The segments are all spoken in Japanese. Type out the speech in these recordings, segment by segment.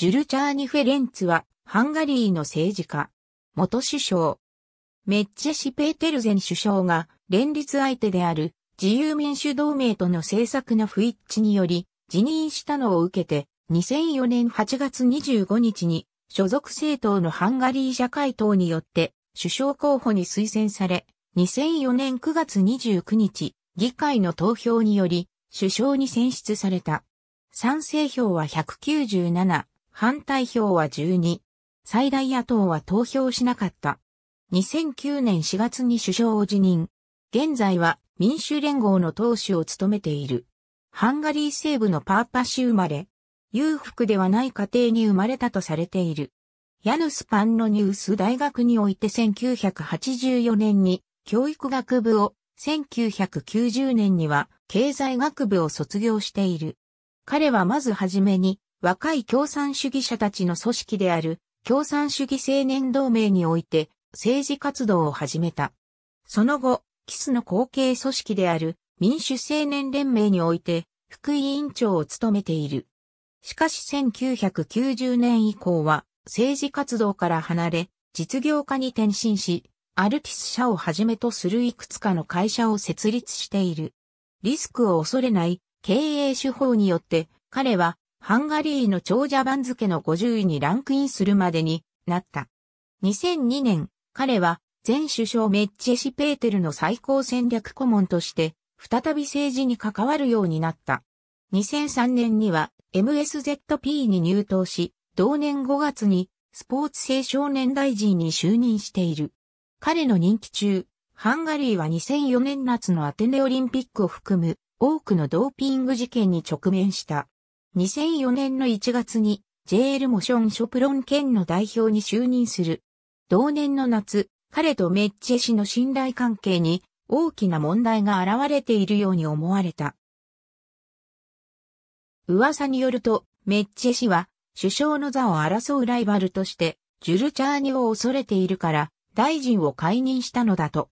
ジュルチャーニ・フェレンツは、ハンガリーの政治家。元首相。メッチェシ・ペーテルゼン首相が、連立相手である、自由民主同盟との政策の不一致により、辞任したのを受けて、2004年8月25日に、所属政党のハンガリー社会党によって、首相候補に推薦され、2004年9月29日、議会の投票により、首相に選出された。賛成票は197、反対票は12。最大野党は投票しなかった。2009年4月に首相を辞任。現在は民主連合の党首を務めている。ハンガリー西部のパーパ市生まれ、裕福ではない家庭に生まれたとされている。ヤヌス・パンロニウス大学において1984年に教育学部を、1990年には経済学部を卒業している。彼はまずはじめに若い共産主義者たちの組織である共産主義青年同盟において政治活動を始めた。その後、キスの後継組織である民主青年連盟において副委員長を務めている。しかし1990年以降は政治活動から離れ実業家に転身し、アルティス社をはじめとするいくつかの会社を設立している。リスクを恐れない経営手法によって彼はハンガリーの長者番付の50位にランクインするまでになった。2002年、彼は前首相メッチェシペーテルの最高戦略顧問として、再び政治に関わるようになった。2003年には MSZP に入党し、同年5月にスポーツ青少年大臣に就任している。彼の任期中、ハンガリーは2004年夏のアテネオリンピックを含む多くのドーピング事件に直面した。2004年の1月に JL モションショプロン県の代表に就任する。同年の夏、彼とメッチェ氏の信頼関係に大きな問題が現れているように思われた。噂によると、メッチェ氏は首相の座を争うライバルとして、ジュルチャーニを恐れているから、大臣を解任したのだと。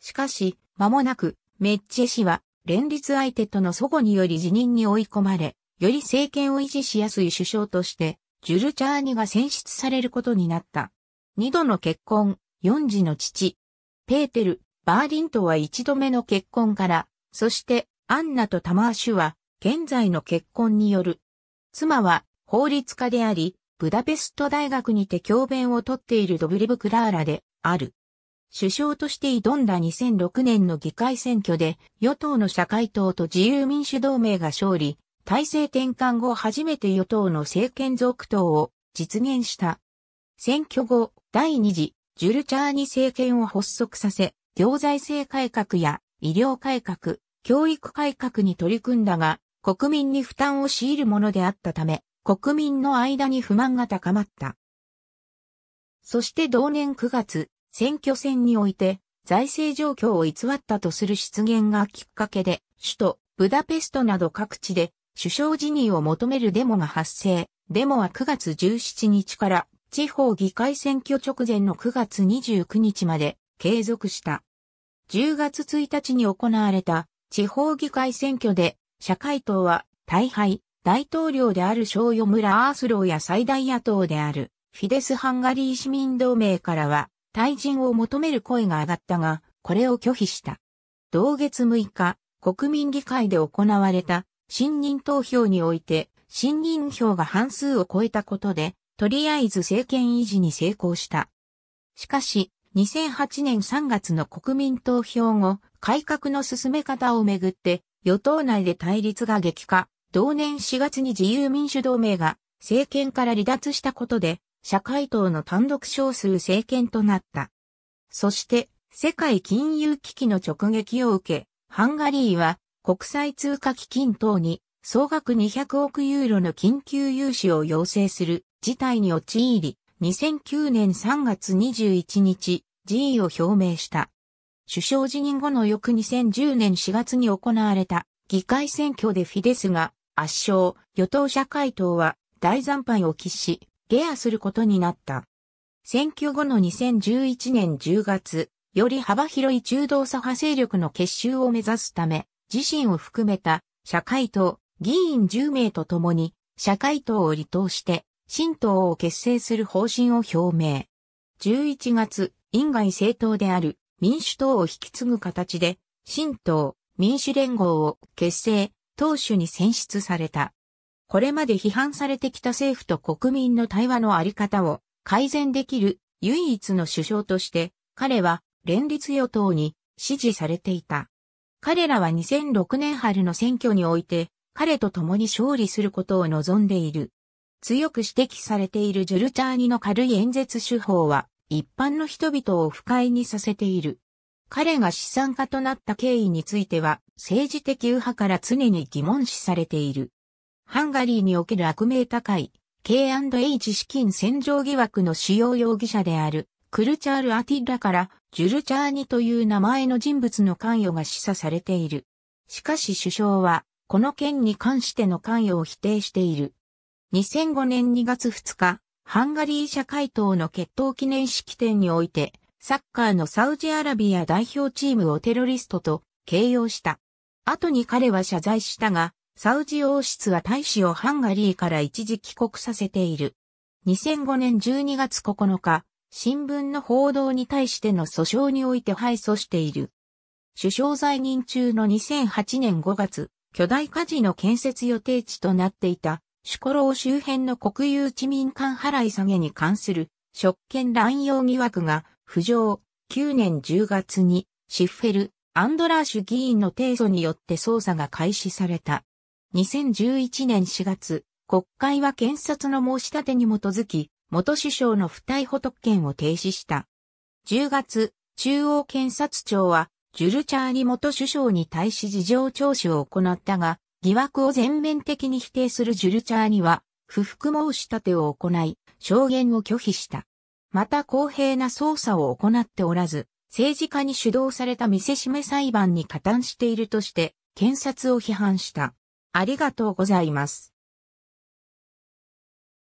しかし、間もなく、メッチェ氏は、連立相手との祖母により辞任に追い込まれ、より政権を維持しやすい首相として、ジュルチャーニが選出されることになった。二度の結婚、四児の父。ペーテル、バーリンとは一度目の結婚から、そしてアンナとタマーシュは、現在の結婚による。妻は法律家であり、ブダペスト大学にて教鞭をとっているドブリブ・クラーラである。首相として挑んだ2006年の議会選挙で、与党の社会党と自由民主同盟が勝利、体制転換後初めて与党の政権続投を実現した。選挙後、第二次、ジュルチャーニ政権を発足させ、行財政改革や医療改革、教育改革に取り組んだが、国民に負担を強いるものであったため、国民の間に不満が高まった。そして同年9月、選挙戦において、財政状況を偽ったとする出現がきっかけで、首都、ブダペストなど各地で首相辞任を求めるデモが発生。デモは9月17日から地方議会選挙直前の9月29日まで継続した。10月1日に行われた地方議会選挙で社会党は大敗、大統領である小与村アースローや最大野党であるフィデス・ハンガリー市民同盟からは退陣を求める声が上がったが、これを拒否した。同月6日、国民議会で行われた信任投票において、信任票が半数を超えたことで、とりあえず政権維持に成功した。しかし、2008年3月の国民投票後、改革の進め方をめぐって、与党内で対立が激化、同年4月に自由民主同盟が政権から離脱したことで、社会党の単独少数政権となった。そして、世界金融危機の直撃を受け、ハンガリーは国際通貨基金等に総額200億ユーロの緊急融資を要請する事態に陥り、2009年3月21日、辞意を表明した。首相辞任後の翌2010年4月に行われた議会選挙でフィデスが圧勝、与党社会党は大惨敗を喫し、ゲアすることになった。選挙後の2011年10月、より幅広い中道左派勢力の結集を目指すため、自身を含めた社会党議員10名と共に社会党を離党して新党を結成する方針を表明。11月、院外政党である民主党を引き継ぐ形で新党民主連合を結成、党首に選出された。これまで批判されてきた政府と国民の対話のあり方を改善できる唯一の首相として、彼は連立与党に支持されていた。彼らは2006年春の選挙において、彼と共に勝利することを望んでいる。強く指摘されているジュルチャーニの軽い演説手法は、一般の人々を不快にさせている。彼が資産家となった経緯については、政治的右派から常に疑問視されている。ハンガリーにおける悪名高い、K&H 資金洗浄疑惑の主要容疑者である、クルチャール・アティッラからジュルチャーニという名前の人物の関与が示唆されている。しかし首相は、この件に関しての関与を否定している。2005年2月2日、ハンガリー社会党の決闘記念式典において、サッカーのサウジアラビア代表チームをテロリストと形容した。後に彼は謝罪したが、サウジ王室は大使をハンガリーから一時帰国させている。2005年12月9日、新聞の報道に対しての訴訟において敗訴している。首相在任中の2008年5月、巨大火事の建設予定地となっていた、シュコロー周辺の国有地民間払い下げに関する職権乱用疑惑が浮上。9年10月にシッフェル、アンドラーシュ議員の提訴によって捜査が開始された。2011年4月、国会は検察の申し立てに基づき、元首相の不逮捕特権を停止した。10月、中央検察庁は、ジュルチャーニ元首相に対し事情聴取を行ったが、疑惑を全面的に否定するジュルチャーニは、不服申し立てを行い、証言を拒否した。また公平な捜査を行っておらず、政治家に主導された見せしめ裁判に加担しているとして、検察を批判した。ありがとうございます。